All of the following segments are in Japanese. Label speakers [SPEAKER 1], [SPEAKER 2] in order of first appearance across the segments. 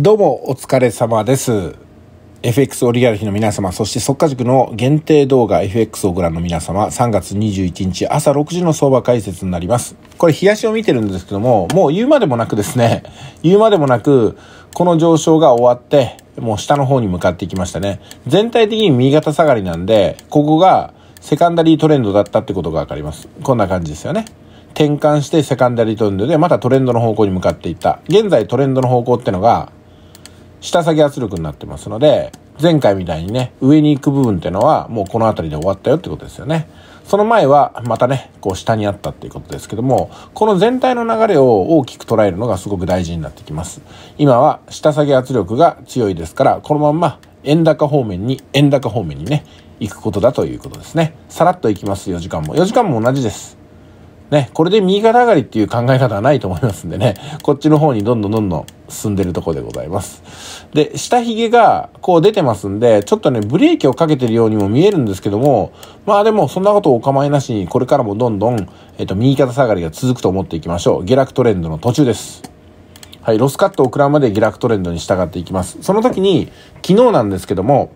[SPEAKER 1] どうもお疲れ様です。FX オリガルヒの皆様、そして速稼塾の限定動画 FX をご覧の皆様、3月21日朝6時の相場解説になります。これ、冷やしを見てるんですけども、もう言うまでもなくですね、言うまでもなく、この上昇が終わって、もう下の方に向かっていきましたね。全体的に右肩下がりなんで、ここがセカンダリートレンドだったってことがわかります。こんな感じですよね。転換してセカンダリートレンドでまたトレンドの方向に向かっていった。現在トレンドの方向ってのが下下げ圧力になってますので、前回みたいにね、上に行く部分っていうのは、もうこの辺りで終わったよってことですよね。その前は、またね、こう下にあったっていうことですけども、この全体の流れを大きく捉えるのがすごく大事になってきます。今は下下げ圧力が強いですから、このまま円高方面に、円高方面にね、行くことだということですね。さらっと行きます、4時間も。4時間も同じです。ね、これで右肩上がりっていう考え方はないと思いますんでね、こっちの方にどんどんどんどん進んでるとこでございます。で、下髭がこう出てますんで、ちょっとね、ブレーキをかけてるようにも見えるんですけども、まあでもそんなことお構いなしに、これからもどんどん、えっと、右肩下がりが続くと思っていきましょう。下落トレンドの途中です。はい、ロスカットを食らうまで下落トレンドに従っていきます。その時に、昨日なんですけども、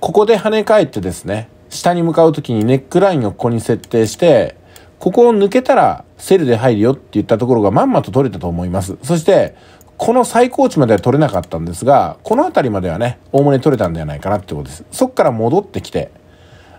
[SPEAKER 1] ここで跳ね返ってですね、下に向かう時にネックラインをここに設定して、ここを抜けたらセルで入るよって言ったところがまんまと取れたと思います。そして、この最高値までは取れなかったんですが、この辺りまではね、おおむね取れたんではないかなってことです。そっから戻ってきて、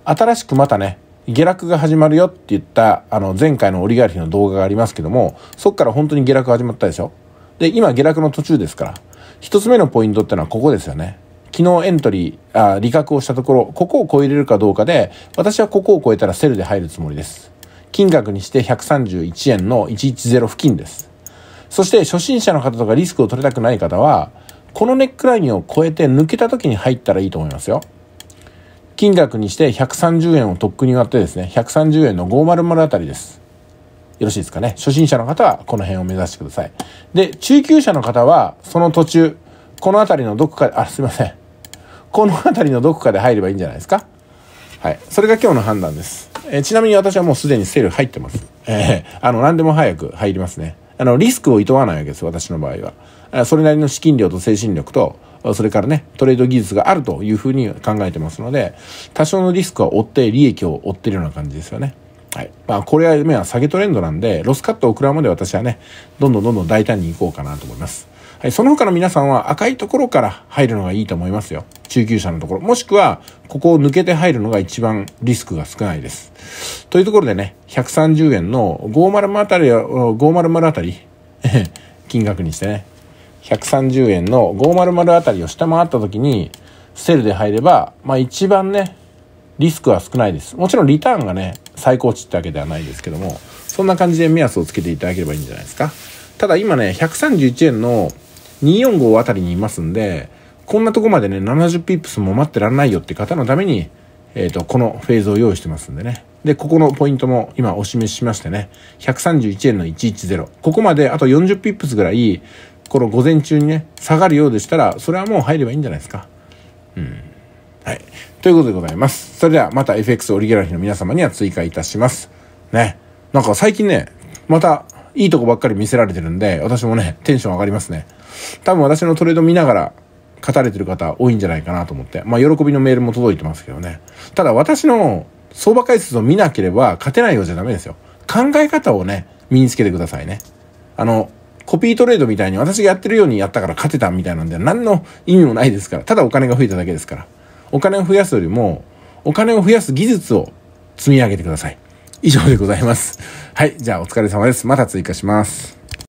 [SPEAKER 1] 新しくまたね、下落が始まるよって言った、あの、前回のオリガルヒの動画がありますけども、そっから本当に下落始まったでしょで、今下落の途中ですから、一つ目のポイントってのはここですよね。昨日エントリー、あ、利確をしたところ、ここを超えれるかどうかで、私はここを超えたらセルで入るつもりです。金額にして131円の110付近です。そして初心者の方とかリスクを取りたくない方は、このネックラインを超えて抜けた時に入ったらいいと思いますよ。金額にして130円をとっくに割ってですね、130円の500あたりです。よろしいですかね。初心者の方はこの辺を目指してください。で、中級者の方はその途中、この辺りのどこかで、あ、すいません。この辺りのどこかで入ればいいんじゃないですか。はい。それが今日の判断です。えちなみに私はもうすでにセール入ってます。えー、あの、何でも早く入りますね。あの、リスクを厭わないわけです、私の場合は。それなりの資金量と精神力と、それからね、トレード技術があるというふうに考えてますので、多少のリスクは負って利益を負ってるような感じですよね。はい。まあ、これは目は下げトレンドなんで、ロスカットを食らうまで私はね、どんどんどんどん大胆にいこうかなと思います。はい。その他の皆さんは赤いところから入るのがいいと思いますよ。救急車のところ、もしくは、ここを抜けて入るのが一番リスクが少ないです。というところでね、130円の500あたり、500あたり、金額にしてね、130円の500あたりを下回った時に、セルで入れば、まあ一番ね、リスクは少ないです。もちろんリターンがね、最高値ってわけではないですけども、そんな感じで目安をつけていただければいいんじゃないですか。ただ今ね、131円の245あたりにいますんで、こんなとこまでね、70ピップスも待ってらんないよって方のために、えっ、ー、と、このフェーズを用意してますんでね。で、ここのポイントも今お示ししましてね、131円の110。ここまであと40ピップスぐらい、この午前中にね、下がるようでしたら、それはもう入ればいいんじゃないですか。うん。はい。ということでございます。それではまた FX オリギュラリーの皆様には追加いたします。ね。なんか最近ね、またいいとこばっかり見せられてるんで、私もね、テンション上がりますね。多分私のトレード見ながら、勝たれてる方多いんじゃないかなと思って。まあ、喜びのメールも届いてますけどね。ただ私の相場解説を見なければ勝てないようじゃダメですよ。考え方をね、身につけてくださいね。あの、コピートレードみたいに私がやってるようにやったから勝てたみたいなんで何の意味もないですから。ただお金が増えただけですから。お金を増やすよりも、お金を増やす技術を積み上げてください。以上でございます。はい。じゃあお疲れ様です。また追加します。